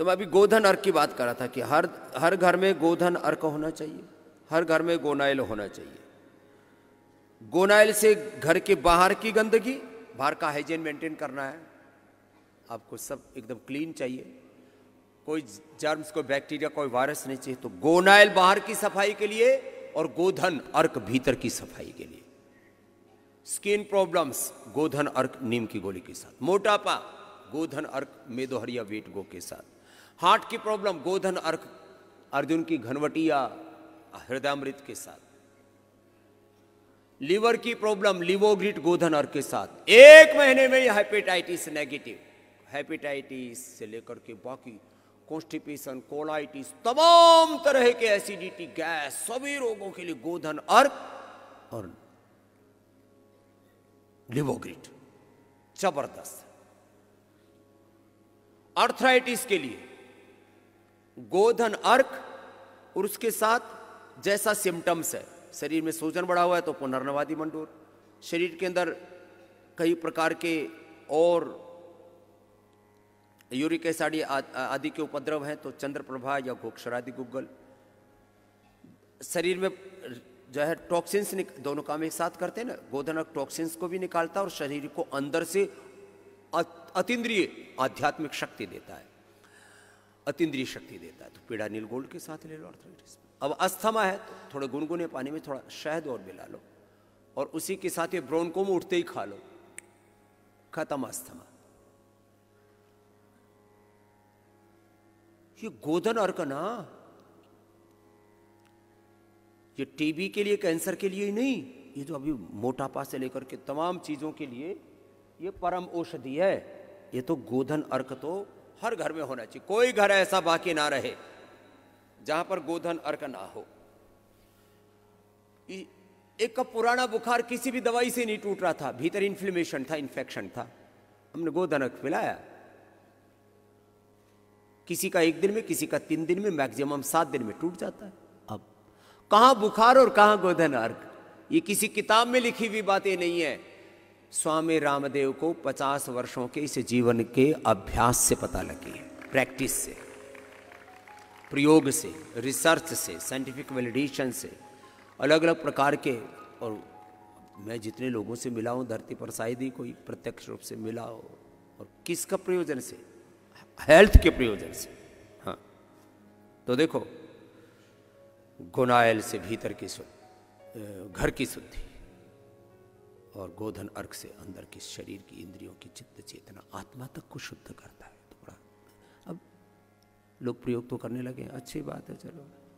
तो मैं अभी गोधन अर्क की बात कर रहा था कि हर हर घर में गोधन अर्क होना चाहिए हर घर में गोनाइल होना चाहिए गोनाइल से घर के बाहर की गंदगी बाहर का हाइजीन मेंटेन करना है आपको सब एकदम क्लीन चाहिए कोई जर्म्स कोई बैक्टीरिया कोई वायरस नहीं चाहिए तो गोनाइल बाहर की सफाई के लिए और गोधन अर्क भीतर की सफाई के लिए स्किन प्रॉब्लम्स गोधन अर्क नीम की गोली के साथ मोटापा गोधन अर्क मेदोहरिया वेट गो के साथ हार्ट की प्रॉब्लम गोधन अर्क अर्जुन की घनवटिया हृदयामृत के साथ लीवर की प्रॉब्लम लिवोग्रिट गोधन अर्क के साथ एक महीने में ही हेपेटाइटिस नेगेटिव हेपेटाइटिस से लेकर के बाकी कॉन्स्टिपेशन कोलाइटिस तमाम तरह के एसिडिटी गैस सभी रोगों के लिए गोधन अर्क और लिवोग्रिट जबरदस्त अर्थराइटिस के लिए गोधन अर्क और उसके साथ जैसा सिम्टम्स है शरीर में सूजन बढ़ा हुआ है तो पुनर्नवादी मंडूर शरीर के अंदर कई प्रकार के और यूरिक एसाडी आदि के उपद्रव हैं तो चंद्रप्रभा या घोक्षरादि गुग्गल शरीर में जो है टॉक्सिन्स दोनों काम एक साथ करते हैं ना अर्क टॉक्सिन्स को भी निकालता है और शरीर को अंदर से अतिद्रिय आध्यात्मिक शक्ति देता है अतिद्रीय शक्ति देता है तो पीड़ा नील गोल्ड के साथ ले लो अर्थराइटिस अब अस्थमा है तो थोड़े गुनगुने पानी में थोड़ा शहद और मिला लो और उसी के साथ ये ब्रोनकोम उठते ही खा लो खत्म अस्थमा ये गोदन अर्क ना ये टीबी के लिए कैंसर के लिए ही नहीं ये तो अभी मोटापा से लेकर के तमाम चीजों के लिए ये परम औषधि है ये तो गोधन अर्क तो हर घर में होना चाहिए कोई घर ऐसा बाकी ना रहे जहां पर गोधन अर्क ना हो एक का पुराना बुखार किसी भी दवाई से नहीं टूट रहा था भीतर इन्फ्लेमेशन था इन्फेक्शन था हमने गोधन अर्क पिलाया किसी का एक दिन में किसी का तीन दिन में मैक्सिमम सात दिन में टूट जाता है अब कहां बुखार और कहा गोधन अर्क ये किसी किताब में लिखी हुई बातें नहीं है स्वामी रामदेव को 50 वर्षों के इस जीवन के अभ्यास से पता लगी है प्रैक्टिस से प्रयोग से रिसर्च से साइंटिफिक वैलिडेशन से अलग अलग प्रकार के और मैं जितने लोगों से मिला हूँ धरती पर शायद ही कोई प्रत्यक्ष रूप से मिला हो और किसका प्रयोजन से हेल्थ के प्रयोजन से हाँ तो देखो गुनायल से भीतर की शुद्ध घर की शुद्धि और गोधन अर्घ से अंदर के शरीर की इंद्रियों की चित्त चेतना आत्मा तक को शुद्ध करता है थोड़ा अब लोग प्रयोग तो करने लगे अच्छी बात है चलो